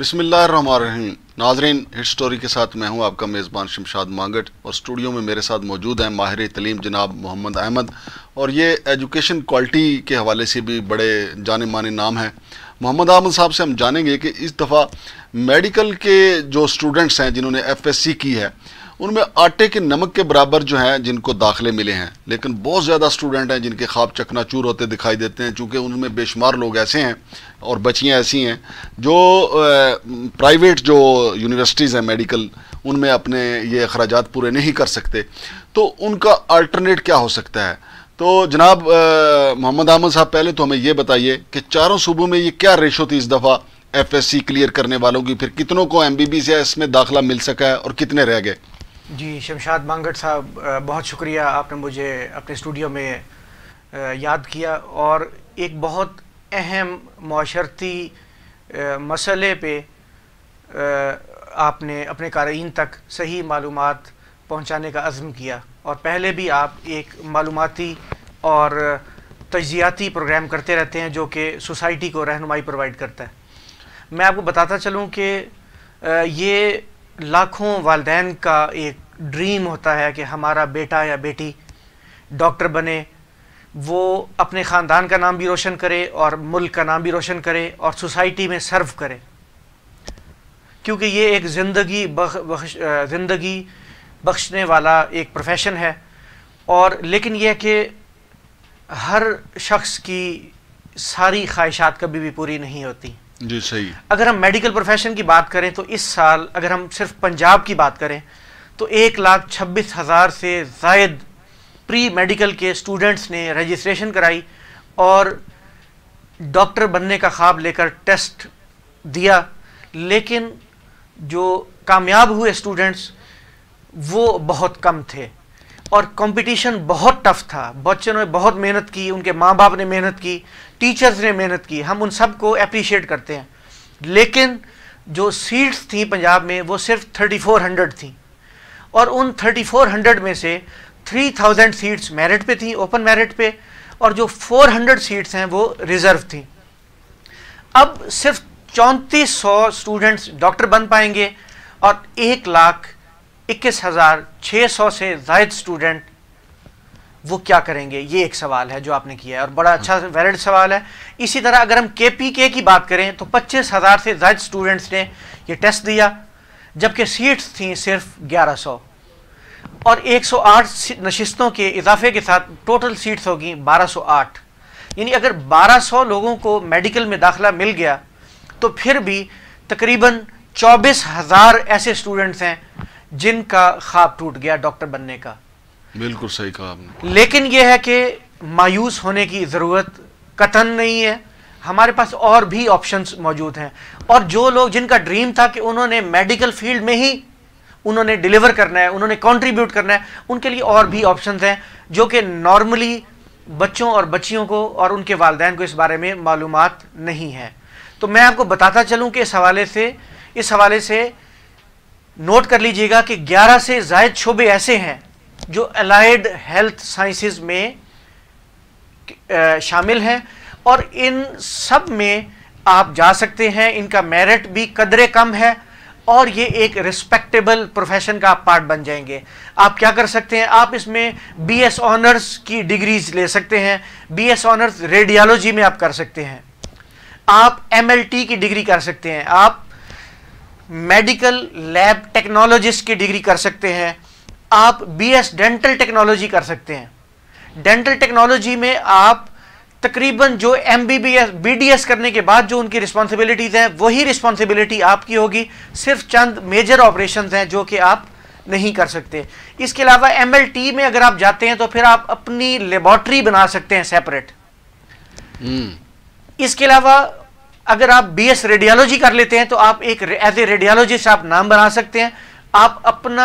रही नाजरीन hit story के साथ मैं हूं आपका मेज़बान शमशाद मांगट और स्टूडियो में मेरे साथ मौजूद हैं माहिर तलीम जनाब मोहम्मद अहमद और ये एजुकेशन क्वालिटी के हवाले से भी बड़े जाने माने नाम हैं मोहम्मद अहमद साहब से हम जानेंगे कि इस दफ़ा मेडिकल के जो स्टूडेंट्स हैं जिन्होंने एफ एस सी की है उनमें आटे के नमक के बराबर जो हैं जिनको दाखिले मिले हैं लेकिन बहुत ज़्यादा स्टूडेंट हैं जिनके ख्वाब चूर होते दिखाई देते हैं चूँकि उनमें बेशुमार लोग ऐसे हैं और बच्चियाँ ऐसी हैं जो प्राइवेट जो यूनिवर्सिटीज़ हैं मेडिकल उनमें अपने ये अखराज पूरे नहीं कर सकते तो उनका अल्टरनेट क्या हो सकता है तो जनाब मोहम्मद अहमद साहब पहले तो हमें ये बताइए कि चारों सूबों में ये क्या रेशो थी इस दफ़ा एफएससी क्लियर करने वालों की फिर कितनों को एमबीबीसीएस में इसमें दाखला मिल सका है और कितने रह गए जी शमशाद मांगट साहब बहुत शुक्रिया आपने मुझे अपने स्टूडियो में याद किया और एक बहुत अहम माशरती मसले पे आपने अपने कारीन तक सही मालूम पहुँचाने का अज़म किया और पहले भी आप एक मालूमती और तजियाती प्रोग्राम करते रहते हैं जो कि सोसाइटी को रहनुमाई प्रोवाइड करता है मैं आपको बताता चलूँ कि ये लाखों वालदेन का एक ड्रीम होता है कि हमारा बेटा या बेटी डॉक्टर बने वो अपने ख़ानदान का नाम भी रोशन करे और मुल्क का नाम भी रोशन करे और सोसाइटी में सर्व करे क्योंकि ये एक ज़िंदगी ज़िंदगी बख्शने वाला एक प्रोफेशन है और लेकिन यह कि हर शख्स की सारी ख्वाहिशात कभी भी पूरी नहीं होती जी सही अगर हम मेडिकल प्रोफेशन की बात करें तो इस साल अगर हम सिर्फ पंजाब की बात करें तो एक लाख छब्बीस हज़ार से जायद प्री मेडिकल के स्टूडेंट्स ने रजिस्ट्रेशन कराई और डॉक्टर बनने का ख्वाब लेकर टेस्ट दिया लेकिन जो कामयाब हुए स्टूडेंट्स वो बहुत कम थे और कंपटीशन बहुत टफ था बच्चों ने बहुत मेहनत की उनके माँ बाप ने मेहनत की टीचर्स ने मेहनत की हम उन सब को अप्रिशिएट करते हैं लेकिन जो सीट्स थी पंजाब में वो सिर्फ 3400 थी और उन 3400 में से 3000 सीट्स मेरिट पे थी ओपन मेरिट पे और जो 400 सीट्स हैं वो रिज़र्व थी अब सिर्फ चौंतीस सौ स्टूडेंट्स डॉक्टर बन पाएंगे और एक लाख इक्कीस हज़ार छः सौ से जायद स्टूडेंट वो क्या करेंगे ये एक सवाल है जो आपने किया है और बड़ा अच्छा वैलिड हाँ। सवाल है इसी तरह अगर हम के पी के की बात करें तो पच्चीस हज़ार से ज़ायद स्टूडेंट्स ने ये टेस्ट दिया जबकि सीट्स थी सिर्फ ग्यारह सौ और एक सौ आठ नशस्तों के इजाफे के साथ टोटल सीट्स होगी बारह सौ आठ यानी अगर बारह सौ लोगों को मेडिकल में दाखिला मिल गया तो फिर भी तकरीबन चौबीस हज़ार ऐसे स्टूडेंट्स हैं जिनका ख्वाब टूट गया डॉक्टर बनने का बिल्कुल सही कहा आपने लेकिन यह है कि मायूस होने की ज़रूरत कतन नहीं है हमारे पास और भी ऑप्शंस मौजूद हैं और जो लोग जिनका ड्रीम था कि उन्होंने मेडिकल फील्ड में ही उन्होंने डिलीवर करना है उन्होंने कंट्रीब्यूट करना है उनके लिए और भी ऑप्शंस हैं जो कि नॉर्मली बच्चों और बच्चियों को और उनके वालदेन को इस बारे में मालूम नहीं है तो मैं आपको बताता चलूँ कि इस हवाले से इस हवाले से नोट कर लीजिएगा कि 11 से जायद शोबे ऐसे हैं जो अलाइड हेल्थ साइंसिस में शामिल हैं और इन सब में आप जा सकते हैं इनका मेरिट भी कदरे कम है और ये एक रिस्पेक्टेबल प्रोफेशन का आप पार्ट बन जाएंगे आप क्या कर सकते हैं आप इसमें बीएस ऑनर्स की डिग्रीज ले सकते हैं बीएस ऑनर्स रेडियोलॉजी में आप कर सकते हैं आप एमएलटी की डिग्री कर सकते हैं आप मेडिकल लैब टेक्नोलॉजिस्ट की डिग्री कर सकते हैं आप बीएस डेंटल टेक्नोलॉजी कर सकते हैं डेंटल टेक्नोलॉजी में आप तकरीबन जो M B B S B D S करने के बाद जो उनकी रिस्पॉन्सिबिलिटीज़ हैं वही रिस्पॉन्सिबिलिटी आपकी होगी सिर्फ चंद मेजर ऑपरेशन हैं जो कि आप नहीं कर सकते इसके अलावा एम एल टी में अगर आप जाते हैं तो फिर आप अपनी लेबॉर्ट्री बना सकते हैं सेपरेट हम्म। इसके अलावा अगर आप बीएस रेडियोलॉजी कर लेते हैं तो आप एक एज ए रेडियोलॉजिस्ट आप नाम बना सकते हैं आप अपना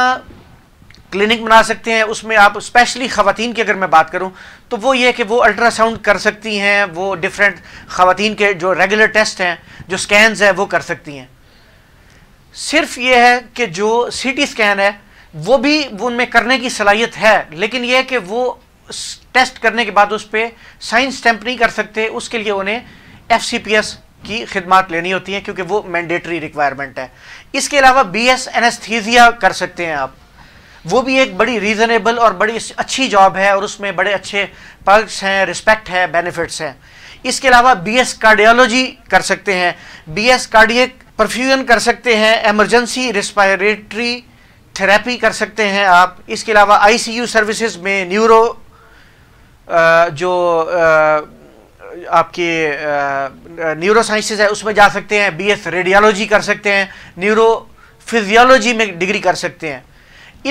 क्लिनिक बना सकते हैं उसमें आप स्पेशली ख़वान की अगर मैं बात करूं तो वो ये कि वो अल्ट्रासाउंड कर सकती हैं वो डिफरेंट ख़वान के जो रेगुलर टेस्ट हैं जो स्कैन हैं वो कर सकती हैं सिर्फ ये है कि जो टी स्कैन है वो भी उनमें करने की सलाहियत है लेकिन यह कि वो टेस्ट करने के बाद उस पर साइंस स्टैंप नहीं कर सकते उसके लिए उन्हें एफ सी पी एस की खिदमत लेनी होती हैं क्योंकि वो मैंडेटरी रिक्वायरमेंट है इसके अलावा बी एस एनस्थीजिया कर सकते हैं आप वो भी एक बड़ी रीज़नेबल और बड़ी अच्छी जॉब है और उसमें बड़े अच्छे पर्स हैं रिस्पेक्ट है बेनिफिट्स हैं इसके अलावा बी एस कार्डियोलॉजी कर सकते हैं बी एस कार्डियक परफ्यूजन कर सकते हैं एमरजेंसी रिस्पायरेटरी थेरेपी कर सकते हैं आप इसके अलावा आईसीयू सर्विसेज में न्यूरो जो आ, आपके न्यूरो साइंसेज है उसमें जा सकते हैं बीएस रेडियोलॉजी कर सकते हैं न्यूरो फिजियोलॉजी में डिग्री कर सकते हैं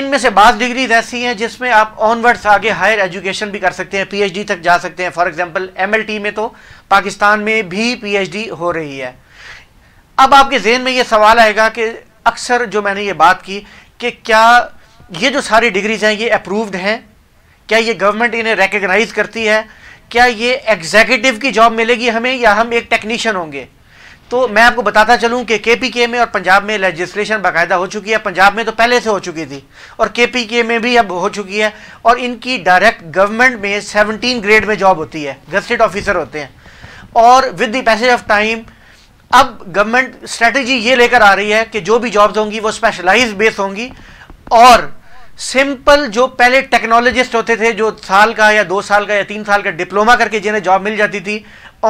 इनमें से बास डिग्रीज ऐसी हैं जिसमें आप ऑनवर्ड्स आगे हायर एजुकेशन भी कर सकते हैं पीएचडी तक जा सकते हैं फॉर एग्जांपल एमएलटी में तो पाकिस्तान में भी पीएचडी हो रही है अब आपके जेन में ये सवाल आएगा कि अक्सर जो मैंने ये बात की कि क्या ये जो सारी डिग्रीज हैं ये अप्रूव्ड हैं क्या ये गवर्नमेंट इन्हें रिकगनाइज करती है क्या ये एग्जीक्यूटिव की जॉब मिलेगी हमें या हम एक टेक्नीशियन होंगे तो मैं आपको बताता चलूं कि के पी के में और पंजाब में लेजिस्लेशन बाकायदा हो चुकी है पंजाब में तो पहले से हो चुकी थी और के पी के में भी अब हो चुकी है और इनकी डायरेक्ट गवर्नमेंट में सेवनटीन ग्रेड में जॉब होती है गस्टेड ऑफिसर होते हैं और with the passage of time अब गवर्नमेंट स्ट्रेटजी ये लेकर आ रही है कि जो भी जॉब्स होंगी वो स्पेशलाइज बेस होंगी और सिंपल जो पहले टेक्नोलॉजिस्ट होते थे जो साल का या दो साल का या तीन साल का डिप्लोमा करके जिन्हें जॉब मिल जाती थी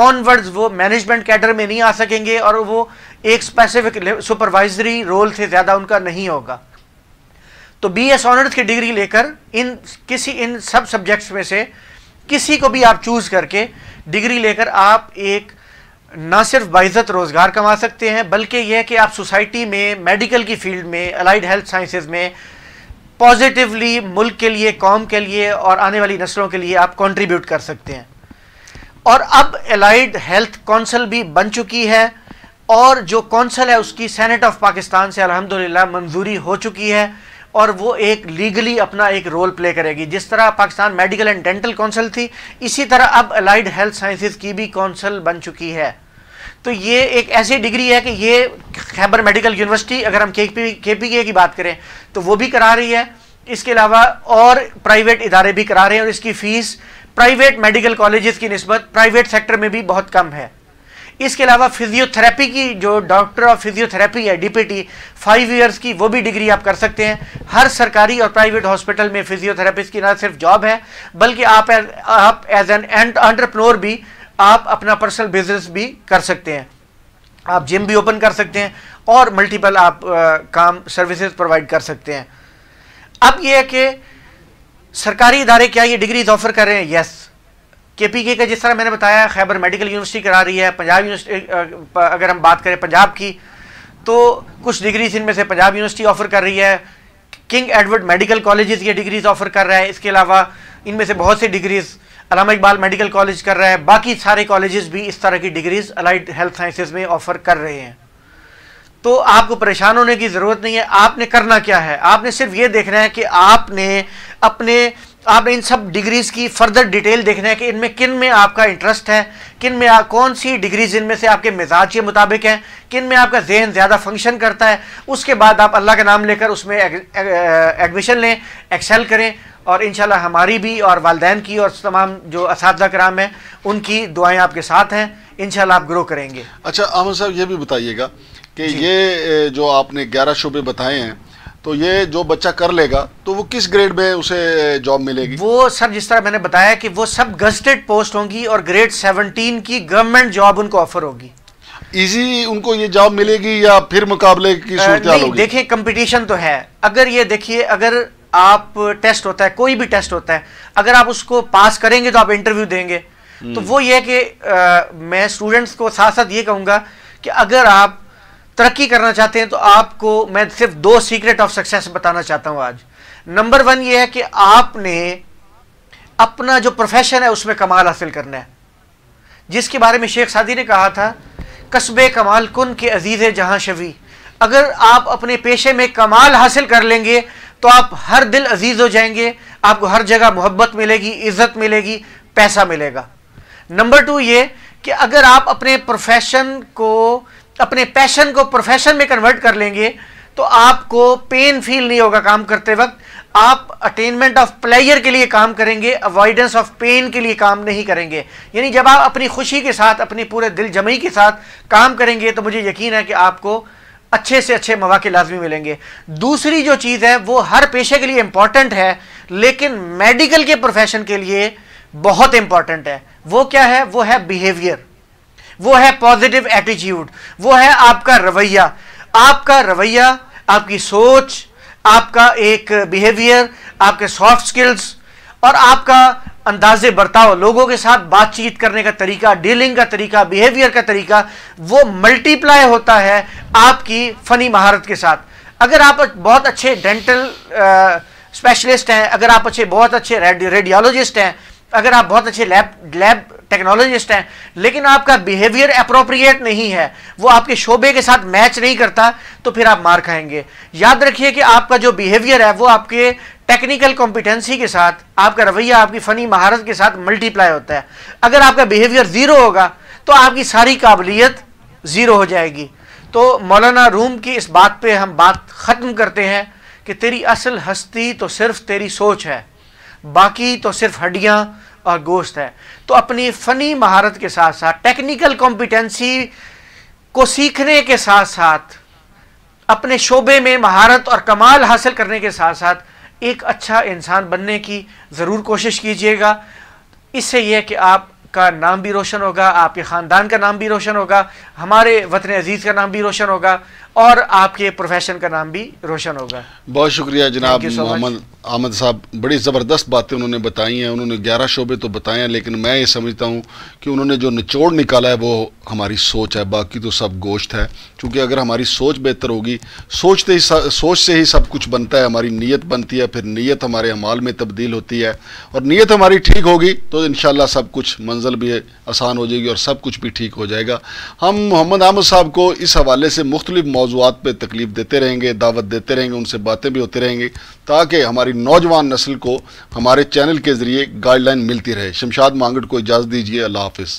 ऑनवर्ड्स वो मैनेजमेंट कैडर में नहीं आ सकेंगे और वो एक स्पेसिफिक सुपरवाइजरी रोल से ज़्यादा उनका नहीं होगा तो बी एस ऑनर्स की डिग्री लेकर इन किसी इन सब सब्जेक्ट्स में से किसी को भी आप चूज़ करके डिग्री लेकर आप एक ना सिर्फ बाइज़त रोज़गार कमा सकते हैं बल्कि यह कि आप सोसाइटी में मेडिकल की फील्ड में अलाइड हेल्थ साइंसेज में पॉजिटिवली मुल्क के लिए कौम के लिए और आने वाली नस्लों के लिए आप कंट्रीब्यूट कर सकते हैं और अब एलाइड हेल्थ कौंसल भी बन चुकी है और जो कौंसल है उसकी सेनेट ऑफ पाकिस्तान से अलहमदिल्ला मंजूरी हो चुकी है और वो एक लीगली अपना एक रोल प्ले करेगी जिस तरह Pakistan medical and dental council थी इसी तरह अब अलाइड हेल्थ साइंसिस की भी काउंसिल बन चुकी है तो ये एक ऐसी डिग्री है कि ये खैबर मेडिकल यूनिवर्सिटी अगर हम के पी की बात करें तो वो भी करा रही है इसके अलावा और प्राइवेट इदारे भी करा रहे हैं और इसकी फ़ीस प्राइवेट मेडिकल कॉलेजेस की नस्बत प्राइवेट सेक्टर में भी बहुत कम है इसके अलावा फिजियोथेरेपी की जो डॉक्टर ऑफ फिजियोथेरेपी है डीपीटी फाइव इयर्स की वो भी डिग्री आप कर सकते हैं हर सरकारी और प्राइवेट हॉस्पिटल में फिजियोथेरेपिस्ट की ना सिर्फ जॉब है बल्कि आप आप एज एन एंटरप्रेन्योर भी आप अपना पर्सनल बिजनेस भी कर सकते हैं आप जिम भी ओपन कर सकते हैं और मल्टीपल आप आ, काम सर्विसेज प्रोवाइड कर सकते हैं अब यह है कि सरकारी इदारे क्या ये डिग्रीज ऑफर कर रहे हैं यस के पी के का जिस तरह मैंने बताया खैबर मेडिकल यूनिवर्सिटी करा रही है पंजाब यूनिवर्सिटी अगर हम बात करें पंजाब की तो कुछ डिग्रीज इनमें से पंजाब यूनिवर्सिटी ऑफर कर रही है किंग एडवर्ड मेडिकल कॉलेजेस ये डिग्रीज ऑफर कर रहा है इसके अलावा इनमें से बहुत सी degrees Allama Iqbal medical college कर रहा है बाकी सारे कॉलेजेस भी इस तरह की डिग्रीज अलाइड हेल्थ साइंसेज में ऑफर कर रहे हैं तो आपको परेशान होने की ज़रूरत नहीं है आपने करना क्या है आपने सिर्फ ये देखना है कि आपने अपने आप इन सब डिग्रीज़ की फर्दर डिटेल देखना है कि इनमें किन में आपका इंटरेस्ट है किन में आ, कौन सी डिग्रीज़ इनमें से आपके मिजाज के मुताबिक हैं किन में आपका जहन ज़्यादा फंक्शन करता है उसके बाद आप अल्लाह का नाम लेकर उसमें एडमिशन लें एक्सेल करें और इन हमारी भी और वालदेन की और तमाम जो इस कराम हैं उनकी दुआएँ आपके साथ हैं इन आप ग्रो करेंगे अच्छा आमिर साहब ये भी बताइएगा कि ये जो आपने ग्यारह शुबे बताए हैं तो ये जो बच्चा कर लेगा तो वो किस ग्रेड में उसे जॉब मिलेगी वो सर जिस तरह मैंने बताया कि वो सब गजटेड पोस्ट होंगी और ग्रेड 17 की गवर्नमेंट जॉब उनको ऑफर होगी इजी उनको ये जॉब मिलेगी या फिर मुकाबले की सूरत होगी देखिए कंपटीशन तो है अगर ये देखिए अगर आप टेस्ट होता है कोई भी टेस्ट होता है अगर आप उसको पास करेंगे तो आप इंटरव्यू देंगे तो हम्म। वो ये कि मैं स्टूडेंट्स को साथ साथ ये कहूंगा कि अगर आप तरक्की करना चाहते हैं तो आपको मैं सिर्फ दो सीक्रेट ऑफ सक्सेस बताना चाहता हूं आज नंबर वन ये है कि आपने अपना जो प्रोफेशन है उसमें कमाल हासिल करना है जिसके बारे में शेख सादी ने कहा था कस्बे कमाल कुन के अजीज़ जहां शवी अगर आप अपने पेशे में कमाल हासिल कर लेंगे तो आप हर दिल अजीज़ हो जाएंगे आपको हर जगह मोहब्बत मिलेगी इज्जत मिलेगी पैसा मिलेगा नंबर टू ये कि अगर आप अपने प्रोफेशन को अपने पैशन को प्रोफेशन में कन्वर्ट कर लेंगे तो आपको पेन फील नहीं होगा काम करते वक्त आप अटेनमेंट ऑफ प्लेयर के लिए काम करेंगे अवॉइडेंस ऑफ पेन के लिए काम नहीं करेंगे यानी जब आप अपनी खुशी के साथ अपनी पूरे दिल जमई के साथ काम करेंगे तो मुझे यकीन है कि आपको अच्छे से अच्छे मौाक़े लाजमी मिलेंगे दूसरी जो चीज़ है वो हर पेशे के लिए इम्पॉर्टेंट है लेकिन मेडिकल के प्रोफेशन के लिए बहुत इम्पॉर्टेंट है वो क्या है वो है बिहेवियर वो है पॉजिटिव एटीट्यूड वो है आपका रवैया आपका रवैया आपकी सोच आपका एक बिहेवियर आपके सॉफ्ट स्किल्स और आपका अंदाजे बर्ताव लोगों के साथ बातचीत करने का तरीका डीलिंग का तरीका बिहेवियर का तरीका वो मल्टीप्लाई होता है आपकी फ़नी महारत के साथ अगर आप बहुत अच्छे डेंटल स्पेशलिस्ट हैं अगर आप अच्छे बहुत अच्छे रेडियोलॉजिस्ट हैं अगर आप बहुत अच्छे लैब लैब टेक्नोलॉजिस्ट हैं लेकिन आपका बिहेवियर अप्रोप्रिएट नहीं है वो आपके शोबे के साथ मैच नहीं करता तो फिर आप मार खाएंगे याद रखिए कि आपका जो बिहेवियर है वो आपके टेक्निकल कॉम्पिटेंसी के साथ आपका रवैया आपकी फ़नी महारत के साथ मल्टीप्लाई होता है अगर आपका बिहेवियर ज़ीरो होगा तो आपकी सारी काबिलियत ज़ीरो हो जाएगी तो मौलाना रूम की इस बात पे हम बात ख़त्म करते हैं कि तेरी असल हस्ती तो सिर्फ तेरी सोच है बाकी तो सिर्फ हड्डियाँ और गोश्त है तो अपनी फ़नी महारत के साथ साथ टेक्निकल कॉम्पिटेंसी को सीखने के साथ साथ अपने शोबे में महारत और कमाल हासिल करने के साथ साथ एक अच्छा इंसान बनने की ज़रूर कोशिश कीजिएगा इससे यह कि आपका नाम भी रोशन होगा आपके ख़ानदान का नाम भी रोशन होगा हमारे वतन अज़ीज़ का नाम भी रोशन होगा और आपके प्रोफेशन का नाम भी रोशन होगा बहुत शुक्रिया जनाब मोहम्मद अहमद साहब बड़ी ज़बरदस्त बातें उन्होंने बताई हैं उन्होंने ग्यारह शोबे तो बताए हैं लेकिन मैं ये समझता हूँ कि उन्होंने जो निचोड़ निकाला है वो हमारी सोच है बाकी तो सब गोश्त है क्योंकि अगर हमारी सोच बेहतर होगी सोचते ही सोच से ही सब कुछ बनता है हमारी नीयत बनती है फिर नीयत हमारे अमाल में तब्दील होती है और नीयत हमारी ठीक होगी तो इन सब कुछ मंजिल भी आसान हो जाएगी और सब कुछ भी ठीक हो जाएगा हम मोहम्मद आमद साहब को इस हवाले से मुख्तलिफ मौजूद पर तकलीफ देते रहेंगे दावत देते रहेंगे उनसे बातें भी होती रहेंगी ताकि हमारी नौजवान नस्ल को हमारे चैनल के ज़रिए गाइडलाइन मिलती रहे शमशाद मांगड़ को इजाज़त दीजिए अल्लाह हाफ़